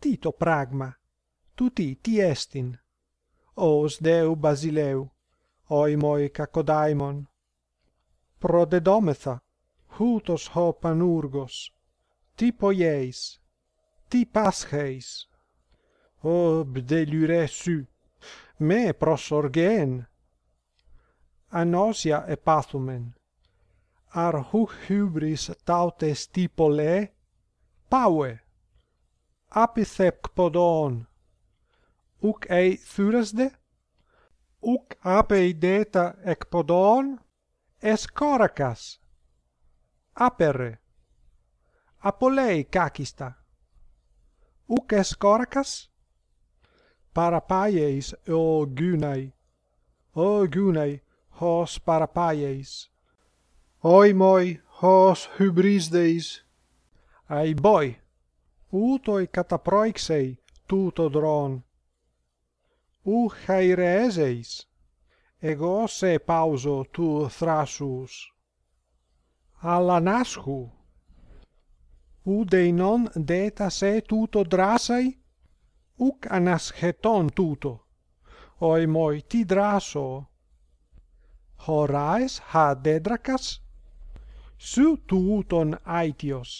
Tito pragma tuti ti estin os deu basileu oi moi kakodaimon pro de dometha hutos ho panurgos ti poies? ti pascheis o bdelure su me prosorgen anosia e pathumen ar hu hubris tautes ti pole paue Apithep podon uk ei thurasde. uk apei deta ek podon apere apolei kakista uk escoracas. Parapaies para paieis o gunai o hos parapaies. oi moi hos hybrisdeis ai boy uto i cataproixei tuto dron u chaireseis ego se pauso tu thrasus alla naschu u dei non deta se tuto drasai uc anascheton tuto oi moi ti draso horais ha dedracas su tuton aitios